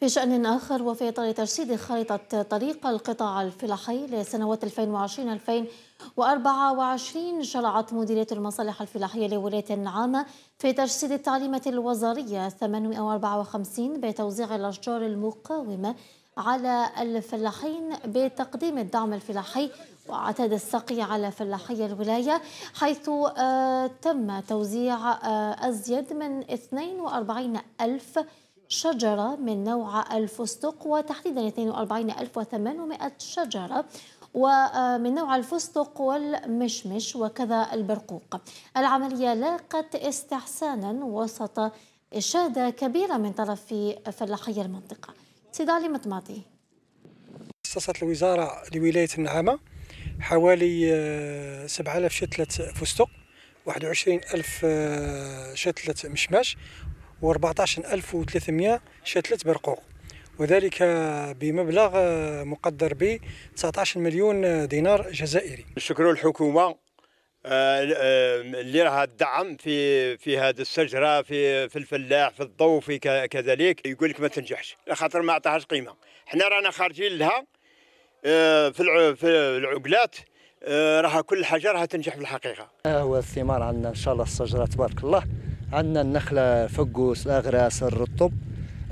في شأن آخر وفي إطار ترشيد خريطة طريق القطاع الفلاحي لسنوات 2020-2024 شرعت مديرية المصالح الفلاحية لولاية العامة في ترشيد التعليمة الوزارية 854 بتوزيع الأشجار المقاومة على الفلاحين بتقديم الدعم الفلاحي وعتاد السقي على فلاحي الولاية حيث آه، تم توزيع آه، أزيد من 42 ألف شجرة من نوع الفستق وتحديدا 42800 شجرة ومن آه، نوع الفستق والمشمش وكذا البرقوق العملية لاقت استحسانا وسط إشادة كبيرة من طرف فلاحي المنطقة سيد علي مطماطي خصصت الوزارة لولاية النعامة حوالي 7000 آه، شتلة فستق 21000 آه، شتلة مشماش و 14300 شتلة برقوق وذلك بمبلغ آه، مقدر ب 19 مليون دينار جزائري نشكر الحكومه آه، آه، اللي راها الدعم في في هذه الشجره في في الفلاح في الضوء في كذلك يقول لك ما تنجحش خاطر ما عطاهاش قيمه حنا رانا خارجين لها في في العقلات راها كل حاجه راها تنجح في الحقيقه هو الثمار عندنا ان شاء الله الشجره تبارك الله عندنا النخله فقوس الاغراس الرطب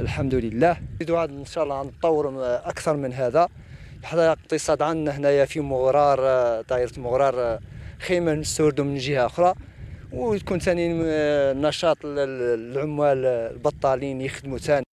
الحمد لله نريدو ان شاء الله نطور اكثر من هذا بحال الاقتصاد عندنا هنايا في مغرار آه، دائره مغرار آه، خيمه نستوردو من جهه اخرى ويكون ثاني آه، نشاط العمال البطالين يخدموا ثاني